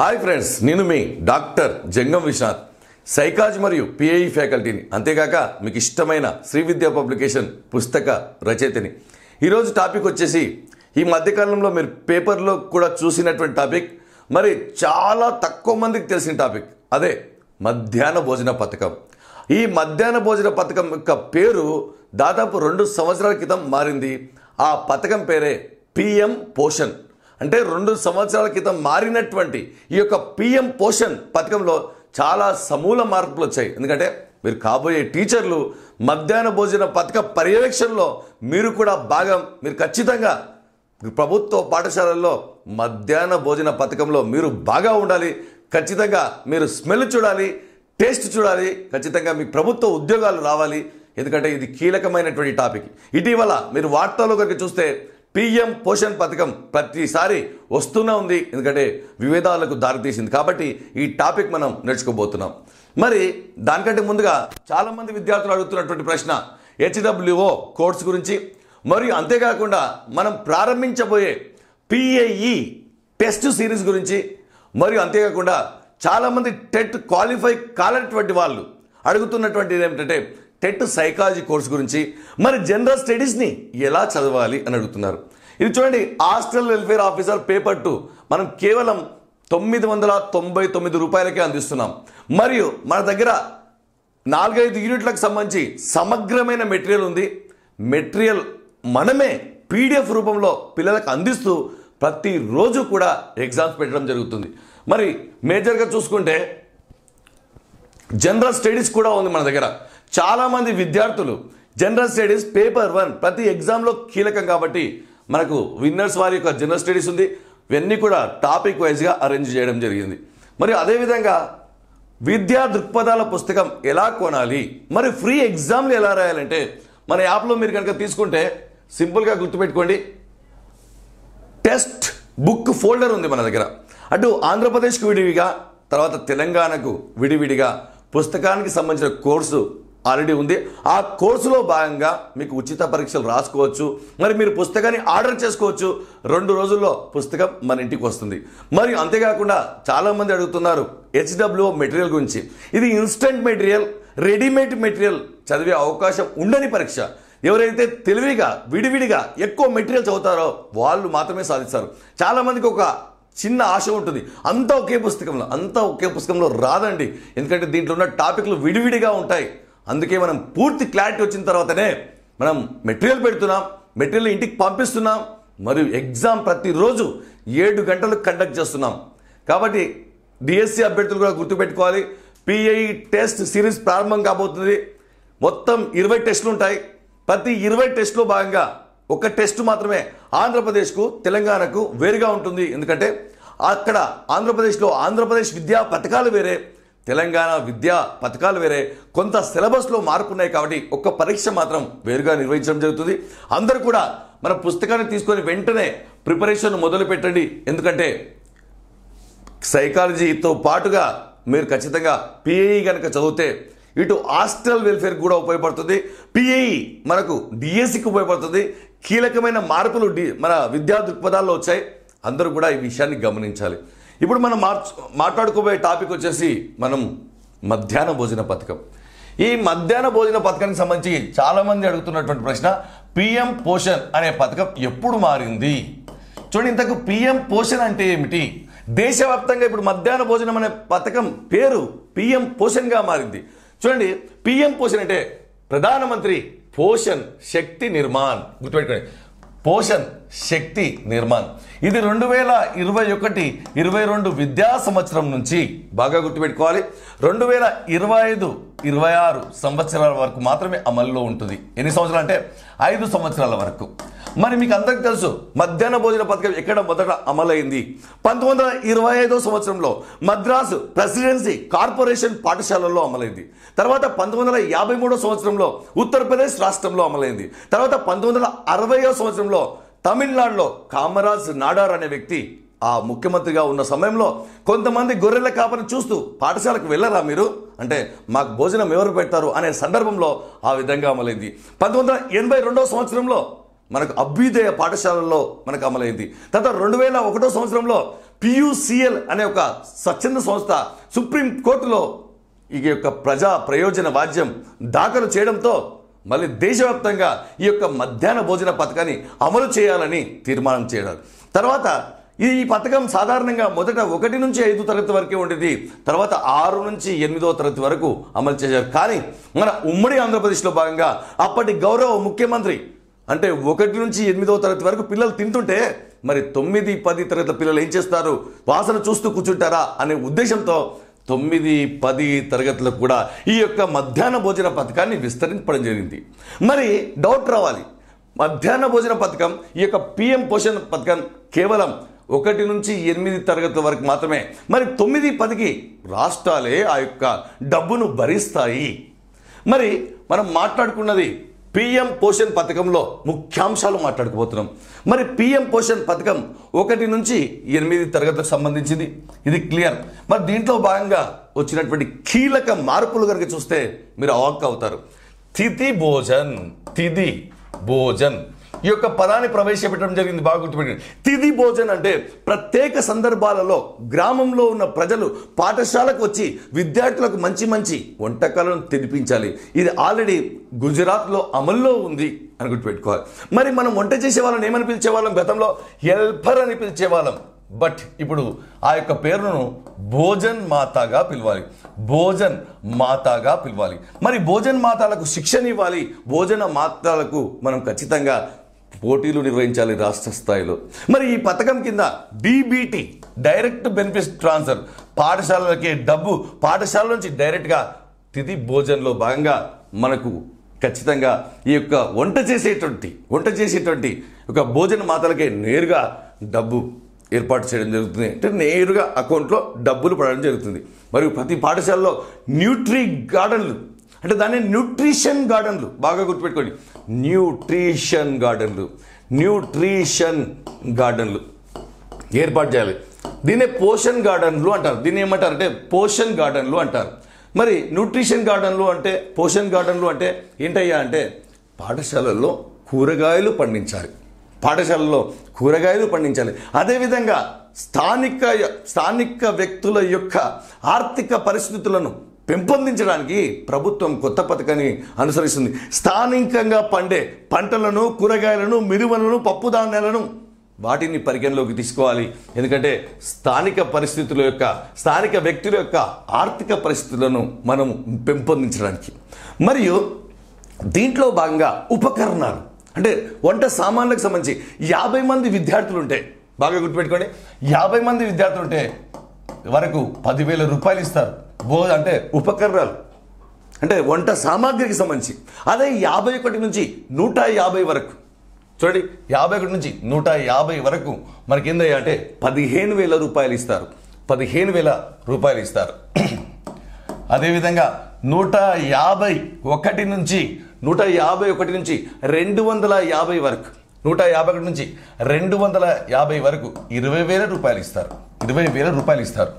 hi friends నేను మీ doctor జంగం విశ్వనాథ్ సైకాజ్ మరియు pi ఫ్యాకల్టీని అంతేకాక మీకు ఇష్టమైన శ్రీ విద్యా పబ్లికేషన్ పుస్తక రచయితని ఈరోజు టాపిక్ వచ్చేసి ఈ మధ్యకాలంలో మీరు పేపర్లో కూడా చూసినటువంటి టాపిక్ మరి చాలా తక్కువ మందికి తెలిసిన టాపిక్ అదే మధ్యాహ్న భోజన పథకం ఈ మధ్యాహ్న భోజన పథకం యొక్క పేరు దాదాపు రెండు సంవత్సరాల క్రితం మారింది ఆ పథకం పేరే పిఎం పోషన్ అంటే రెండు సంవత్సరాల క్రితం మారినటువంటి ఈ యొక్క పిఎం పోషన్ పథకంలో చాలా సమూల మార్పులు వచ్చాయి ఎందుకంటే మీరు కాబోయే టీచర్లు మధ్యాహ్న భోజన పథక పర్యవేక్షణలో మీరు కూడా భాగం మీరు ఖచ్చితంగా ప్రభుత్వ పాఠశాలల్లో మధ్యాహ్న భోజన పథకంలో మీరు బాగా ఉండాలి ఖచ్చితంగా మీరు స్మెల్ చూడాలి టేస్ట్ చూడాలి ఖచ్చితంగా మీకు ప్రభుత్వ ఉద్యోగాలు రావాలి ఎందుకంటే ఇది కీలకమైనటువంటి టాపిక్ ఇటీవల మీరు వార్తల్లో కనుక చూస్తే పిఎం పోషన్ పథకం ప్రతిసారి వస్తూనే ఉంది ఎందుకంటే వివేదాలకు దారితీసింది కాబట్టి ఈ టాపిక్ మనం నేర్చుకోబోతున్నాం మరి దానికంటే ముందుగా చాలామంది విద్యార్థులు అడుగుతున్నటువంటి ప్రశ్న హెచ్డబ్ల్యూఓ కోర్స్ గురించి మరియు అంతేకాకుండా మనం ప్రారంభించబోయే పిఏఈ టెస్ట్ సిరీస్ గురించి మరియు అంతేకాకుండా చాలామంది టెట్ క్వాలిఫై కాలేటువంటి వాళ్ళు అడుగుతున్నటువంటిది ఏమిటంటే టెట్ సైకాలజీ కోర్స్ గురించి మరి జనరల్ స్టడీస్ని ఎలా చదవాలి అని అడుగుతున్నారు ఇది చూడండి hostel welfare officer paper two మనం కేవలం తొమ్మిది వందల తొంభై తొమ్మిది రూపాయలకే అందిస్తున్నాం మరియు మన దగ్గర నాలుగైదు యూనిట్లకు సంబంధించి సమగ్రమైన మెటీరియల్ ఉంది మెటీరియల్ మనమే పీడిఎఫ్ రూపంలో పిల్లలకు అందిస్తూ ప్రతిరోజు కూడా ఎగ్జామ్స్ పెట్టడం జరుగుతుంది మరి మేజర్గా చూసుకుంటే జనరల్ స్టడీస్ కూడా ఉంది మన దగ్గర చాలామంది విద్యార్థులు జనరల్ స్టడీస్ పేపర్ వన్ ప్రతి ఎగ్జామ్లో కీలకం కాబట్టి మనకు విన్నర్స్ వారి యొక్క జనరల్ స్టడీస్ ఉంది ఇవన్నీ కూడా టాపిక్ వైజ్గా అరేంజ్ చేయడం జరిగింది మరియు అదేవిధంగా విద్యా దృక్పథాల పుస్తకం ఎలా కొనాలి మరి ఫ్రీ ఎగ్జామ్లు ఎలా రాయాలంటే మన యాప్లో మీరు కనుక తీసుకుంటే సింపుల్గా గుర్తుపెట్టుకోండి టెస్ట్ బుక్ ఫోల్డర్ ఉంది మన దగ్గర అటు ఆంధ్రప్రదేశ్కు విడివిగా తర్వాత తెలంగాణకు విడివిడిగా పుస్తకానికి సంబంధించిన కోర్సు ఆల్రెడీ ఉంది ఆ కోర్సులో భాగంగా మీకు ఉచిత పరీక్షలు రాసుకోవచ్చు మరి మీరు పుస్తకాన్ని ఆర్డర్ చేసుకోవచ్చు రెండు రోజుల్లో పుస్తకం మన ఇంటికి వస్తుంది మరియు అంతేకాకుండా చాలామంది అడుగుతున్నారు హెచ్డబ్ల్యూ మెటీరియల్ గురించి ఇది ఇన్స్టంట్ మెటీరియల్ రెడీమేడ్ మెటీరియల్ చదివే అవకాశం ఉండని పరీక్ష ఎవరైతే తెలివిగా విడివిడిగా ఎక్కువ మెటీరియల్ చదువుతారో వాళ్ళు మాత్రమే సాధిస్తారు చాలామందికి ఒక చిన్న ఆశ ఉంటుంది అంతా ఒకే పుస్తకంలో అంతా ఒకే పుస్తకంలో రాదండి ఎందుకంటే దీంట్లో ఉన్న టాపిక్లు విడివిడిగా ఉంటాయి అందుకే మనం పూర్తి క్లారిటీ వచ్చిన తర్వాతనే మనం మెటీరియల్ పెడుతున్నాం మెటీరియల్ ఇంటికి పంపిస్తున్నాం మరియు ఎగ్జామ్ ప్రతిరోజు ఏడు గంటలు కండక్ట్ చేస్తున్నాం కాబట్టి డిఎస్సి అభ్యర్థులు కూడా గుర్తుపెట్టుకోవాలి పిఐ టెస్ట్ సిరీస్ ప్రారంభం కాబోతుంది మొత్తం ఇరవై టెస్టులు ఉంటాయి ప్రతి ఇరవై టెస్టులో భాగంగా ఒక టెస్ట్ మాత్రమే ఆంధ్రప్రదేశ్కు తెలంగాణకు వేరుగా ఉంటుంది ఎందుకంటే అక్కడ ఆంధ్రప్రదేశ్లో ఆంధ్రప్రదేశ్ విద్యా పథకాలు వేరే తెలంగాణ విద్యా పథకాలు వేరే కొంత సిలబస్లో మార్పు ఉన్నాయి కాబట్టి ఒక్క పరీక్ష మాత్రం వేరుగా నిర్వహించడం జరుగుతుంది అందరూ కూడా మన పుస్తకాన్ని తీసుకొని వెంటనే ప్రిపరేషన్ మొదలు పెట్టండి ఎందుకంటే సైకాలజీతో పాటుగా మీరు ఖచ్చితంగా పిఏఈ కనుక చదివితే ఇటు హాస్టల్ వెల్ఫేర్ కూడా ఉపయోగపడుతుంది పిఏఈ మనకు డిఎస్సికి ఉపయోగపడుతుంది కీలకమైన మార్పులు డి మన విద్యా దృక్పథాల్లో వచ్చాయి అందరూ కూడా ఈ విషయాన్ని గమనించాలి ఇప్పుడు మనం మార్చు మాట్లాడుకోబోయే టాపిక్ వచ్చేసి మనం మధ్యాహ్న భోజన పథకం ఈ మధ్యాహ్న భోజన పథకానికి సంబంధించి చాలామంది అడుగుతున్నటువంటి ప్రశ్న పిఎం పోషన్ అనే పథకం ఎప్పుడు మారింది చూడండి ఇంతకు పిఎం పోషన్ అంటే ఏమిటి దేశవ్యాప్తంగా ఇప్పుడు మధ్యాహ్న భోజనం అనే పథకం పేరు పిఎం పోషన్గా మారింది చూడండి పిఎం పోషన్ అంటే ప్రధానమంత్రి పోషన్ శక్తి నిర్మాణ్ గుర్తుపెట్టుకోండి పోషన్ శక్తి నిర్మాణ్ ఇది రెండు వేల ఇరవై ఒకటి ఇరవై రెండు విద్యా సంవత్సరం నుంచి బాగా గుర్తుపెట్టుకోవాలి రెండు వేల ఇరవై ఐదు ఇరవై ఆరు సంవత్సరాల వరకు మాత్రమే అమల్లో ఉంటుంది ఎన్ని సంవత్సరాలు అంటే ఐదు సంవత్సరాల వరకు మరి మీకు అందరికీ తెలుసు మధ్యాహ్న భోజన పథకం ఎక్కడ మొదట అమలైంది పంతొమ్మిది వందల ఇరవై ఐదో సంవత్సరంలో మద్రాసు ప్రెసిడెన్సీ కార్పొరేషన్ పాఠశాలల్లో అమలైంది తర్వాత పంతొమ్మిది వందల యాభై మూడో సంవత్సరంలో ఉత్తరప్రదేశ్ రాష్ట్రంలో అమలైంది తర్వాత పంతొమ్మిది వందల అరవయో సంవత్సరంలో తమిళనాడులో కామరాజ్ నాడార్ అనే వ్యక్తి ఆ ముఖ్యమంత్రిగా ఉన్న సమయంలో కొంతమంది గొర్రెల కాపను చూస్తూ పాఠశాలకు వెళ్ళరా మీరు అంటే మాకు భోజనం ఎవరు పెడతారు అనే సందర్భంలో ఆ విధంగా అమలైంది పంతొమ్మిది వందల ఎనభై రెండవ సంవత్సరంలో మనకు అభ్యుదయ పాఠశాలలో మనకు అమలైంది తర్వాత రెండు వేల ఒకటో సంవత్సరంలో పియూసిఎల్ అనే ఒక స్వచ్ఛంద సంస్థ సుప్రీంకోర్టులో ఈ యొక్క ప్రజా ప్రయోజన వాద్యం దాఖలు చేయడంతో మళ్ళీ దేశవ్యాప్తంగా ఈ యొక్క మధ్యాహ్న భోజన పథకాన్ని అమలు చేయాలని తీర్మానం చేయడం తర్వాత ఈ పథకం సాధారణంగా మొదట ఒకటి నుంచి ఐదు తరగతి వరకే ఉండేది తర్వాత ఆరు నుంచి ఎనిమిదో తరగతి వరకు అమలు చేశారు కానీ మన ఉమ్మడి ఆంధ్రప్రదేశ్లో భాగంగా అప్పటి గౌరవ ముఖ్యమంత్రి అంటే ఒకటి నుంచి ఎనిమిదో తరగతి వరకు పిల్లలు తింటుంటే మరి తొమ్మిది పది తరగతి పిల్లలు ఏం చేస్తారు వాసన చూస్తూ కూర్చుంటారా అనే ఉద్దేశంతో తొమ్మిది పది తరగతులకు కూడా ఈ యొక్క మధ్యాహ్న భోజన పథకాన్ని విస్తరించడం జరిగింది మరి డౌట్ రావాలి మధ్యాహ్న భోజన పథకం ఈ యొక్క పిఎం పోషణ పథకం కేవలం ఒకటి నుంచి ఎనిమిది తరగతుల వరకు మాత్రమే మరి తొమ్మిది పదికి రాష్ట్రాలే ఆ యొక్క డబ్బును భరిస్తాయి మరి మనం మాట్లాడుకున్నది పిఎం పోషన్ పథకంలో ముఖ్యాంశాలు మాట్లాడుకుపోతున్నాం మరి పిఎం పోషన్ పథకం ఒకటి నుంచి ఎనిమిది తరగతులకు సంబంధించింది ఇది క్లియర్ మరి దీంట్లో భాగంగా వచ్చినటువంటి కీలక మార్పులు కనుక చూస్తే మీరు అవాక్ అవుతారు తిథి భోజన్ తిథి భోజన్ ఈ యొక్క పదాన్ని ప్రవేశపెట్టడం జరిగింది బాగా గుర్తుపెట్టండి తిది భోజన్ అంటే ప్రత్యేక సందర్భాలలో గ్రామంలో ఉన్న ప్రజలు పాఠశాలకు వచ్చి విద్యార్థులకు మంచి మంచి వంటకాలను తినిపించాలి ఇది ఆల్రెడీ గుజరాత్లో అమల్లో ఉంది అని గుర్తుపెట్టుకోవాలి మరి మనం వంట చేసే వాళ్ళని ఏమని పిలిచేవాళ్ళం గతంలో హెల్పర్ అని పిలిచేవాళ్ళం బట్ ఇప్పుడు ఆ యొక్క పేరును భోజన్ మాతాగా పిలవాలి భోజన్ మాతాగా పిలవాలి మరి భోజన్ మాతాలకు శిక్షణ ఇవ్వాలి భోజన మాతాలకు మనం ఖచ్చితంగా పోటీలు నిర్వహించాలి రాష్ట్ర స్థాయిలో మరి ఈ పథకం కింద బీబీటీ డైరెక్ట్ బెనిఫిట్ ట్రాన్స్ఫర్ పాఠశాలలకే డబ్బు పాఠశాల నుంచి డైరెక్ట్గా తిథి భోజనంలో భాగంగా మనకు ఖచ్చితంగా ఈ యొక్క వంట చేసేటువంటి వంట చేసేటువంటి ఒక భోజన మాతలకే నేరుగా డబ్బు ఏర్పాటు చేయడం జరుగుతుంది అంటే నేరుగా అకౌంట్లో డబ్బులు పడడం జరుగుతుంది మరియు ప్రతి పాఠశాలలో న్యూట్రీ గార్డెన్లు అంటే దాన్ని న్యూట్రిషన్ గార్డెన్లు బాగా గుర్తుపెట్టుకోండి న్యూట్రిషన్ గార్డెన్లు న్యూట్రిషన్ గార్డెన్లు ఏర్పాటు చేయాలి దీనే పోషన్ గార్డెన్లు అంటారు దీన్ని ఏమంటారు అంటే పోషన్ గార్డెన్లు అంటారు మరి న్యూట్రిషన్ గార్డెన్లు అంటే పోషన్ గార్డెన్లు అంటే ఏంటయ్యా అంటే పాఠశాలల్లో కూరగాయలు పండించాలి పాఠశాలలో కూరగాయలు పండించాలి అదేవిధంగా స్థానిక స్థానిక వ్యక్తుల యొక్క ఆర్థిక పరిస్థితులను పెంపొందించడానికి ప్రభుత్వం కొత్త పథకాన్ని అనుసరిస్తుంది స్థానికంగా పండే పంటలను కూరగాయలను మిరువలను పప్పు ధాన్యాలను వాటిని పరిగణలోకి తీసుకోవాలి ఎందుకంటే స్థానిక పరిస్థితుల యొక్క స్థానిక వ్యక్తుల యొక్క ఆర్థిక పరిస్థితులను మనం పెంపొందించడానికి మరియు దీంట్లో భాగంగా ఉపకరణాలు అంటే వంట సామాన్లకు సంబంధించి యాభై మంది విద్యార్థులు ఉంటే బాగా గుర్తుపెట్టుకోండి యాభై మంది విద్యార్థులు ఉంటే వరకు పదివేల రూపాయలు ఇస్తారు బోధ అంటే ఉపకరణాలు అంటే వంట సామాగ్రికి సంబంధించి అదే యాభై ఒకటి నుంచి నూట యాభై వరకు చూడండి యాభై ఒకటి నుంచి నూట యాభై వరకు మనకి ఏందయ్యా అంటే పదిహేను వేల రూపాయలు ఇస్తారు పదిహేను వేల రూపాయలు ఇస్తారు అదేవిధంగా నూట యాభై ఒకటి నుంచి నూట యాభై ఒకటి నుంచి రెండు వందల యాభై వరకు నూట యాభై ఒకటి నుంచి రెండు వందల యాభై వరకు ఇరవై వేల రూపాయలు ఇస్తారు ఇరవై వేల రూపాయలు ఇస్తారు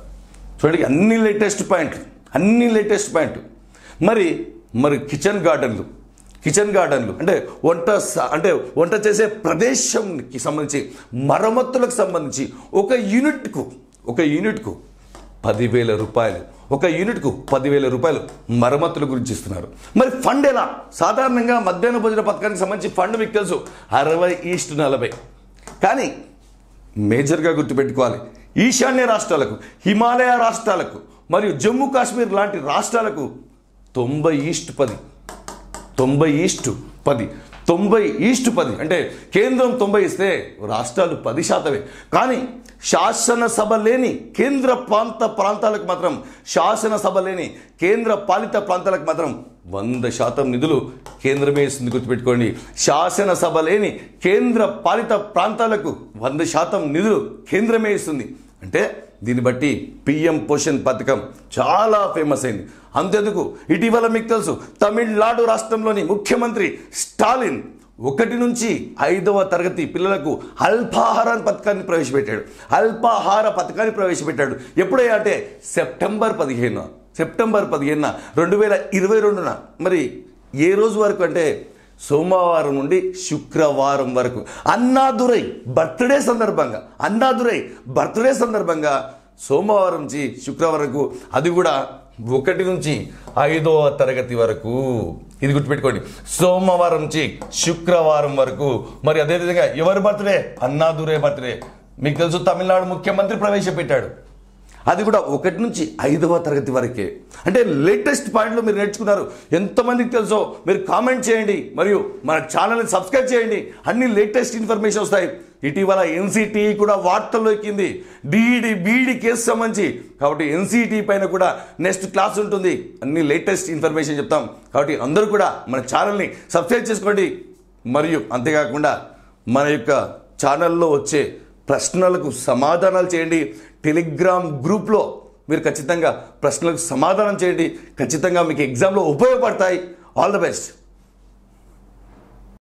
చూడండి అన్ని లేటెస్ట్ పాయింట్ అన్ని లేటెస్ట్ పాయింట్ మరి మరి కిచెన్ గార్డెన్లు కిచెన్ గార్డెన్లు అంటే వంట అంటే వంట చేసే ప్రదేశంకి సంబంధించి మరమ్మతులకు సంబంధించి ఒక యూనిట్కు ఒక యూనిట్కు పదివేల రూపాయలు ఒక యూనిట్కు పదివేల రూపాయలు మరమ్మతుల గురించి ఇస్తున్నారు మరి ఫండ్ ఎలా సాధారణంగా మధ్యాహ్న భోజన పథకానికి సంబంధించి ఫండ్ మీకు తెలుసు అరవై ఈస్ట్ నలభై కానీ మేజర్గా గుర్తుపెట్టుకోవాలి ఈశాన్య రాష్ట్రాలకు హిమాలయ రాష్ట్రాలకు మరియు జమ్మూ కాశ్మీర్ లాంటి రాష్ట్రాలకు తొంభై ఈస్ట్ పది తొంభై ఈస్ట్ పది తొంభై ఈస్ట్ పది అంటే కేంద్రం తొంభై ఇస్తే రాష్ట్రాలు పది శాతమే కానీ శాసనసభ లేని కేంద్ర ప్రాంత ప్రాంతాలకు మాత్రం శాసనసభ లేని కేంద్ర పాలిత ప్రాంతాలకు మాత్రం వంద శాతం నిధులు కేంద్రమే ఇస్తుంది గుర్తుపెట్టుకోండి శాసనసభ లేని కేంద్ర పాలిత ప్రాంతాలకు వంద శాతం నిధులు కేంద్రమే ఇస్తుంది అంటే దీన్ని బట్టి పిఎం పోషన్ పథకం చాలా ఫేమస్ అయింది అంతెందుకు ఇటీవల మీకు తెలుసు తమిళనాడు రాష్ట్రంలోని ముఖ్యమంత్రి స్టాలిన్ ఒకటి నుంచి ఐదవ తరగతి పిల్లలకు అల్పాహార పథకాన్ని ప్రవేశపెట్టాడు అల్పాహార పథకాన్ని ప్రవేశపెట్టాడు ఎప్పుడయ్యా అంటే సెప్టెంబర్ పదిహేను సెప్టెంబర్ పదిహేనున రెండు వేల ఇరవై రెండున మరి ఏ రోజు వరకు అంటే సోమవారం నుండి శుక్రవారం వరకు అన్నాదురై బర్త్డే సందర్భంగా అన్నాదురై బర్త్డే సందర్భంగా సోమవారం నుంచి వరకు అది కూడా ఒకటి నుంచి ఐదవ తరగతి వరకు ఇది గుర్తుపెట్టుకోండి సోమవారం నుంచి శుక్రవారం వరకు మరి అదేవిధంగా ఎవరి బర్త్డే అన్నాదురే బర్త్డే మీకు తెలుసు తమిళనాడు ముఖ్యమంత్రి ప్రవేశపెట్టాడు అది కూడా ఒకటి నుంచి ఐదవ తరగతి వరకే అంటే లేటెస్ట్ పాయింట్లో మీరు నేర్చుకున్నారు ఎంతమందికి తెలుసో మీరు కామెంట్ చేయండి మరియు మన ఛానల్ని సబ్స్క్రైబ్ చేయండి అన్ని లేటెస్ట్ ఇన్ఫర్మేషన్ వస్తాయి ఇటీవల ఎన్సీటీ కూడా వార్తల్లో ఎక్కింది డిఈడి బీఈడి కేసు సంబంధించి కాబట్టి ఎన్సిటీ పైన కూడా నెక్స్ట్ క్లాస్ ఉంటుంది అన్ని లేటెస్ట్ ఇన్ఫర్మేషన్ చెప్తాం కాబట్టి అందరూ కూడా మన ఛానల్ని సబ్స్క్రైబ్ చేసుకోండి మరియు అంతేకాకుండా మన యొక్క ఛానల్లో వచ్చే ప్రశ్నలకు సమాధానాలు చేయండి టెలిగ్రామ్ గ్రూప్లో మీరు ఖచ్చితంగా ప్రశ్నలకు సమాధానం చేయండి ఖచ్చితంగా మీకు ఎగ్జామ్లో ఉపయోగపడతాయి ఆల్ ద బెస్ట్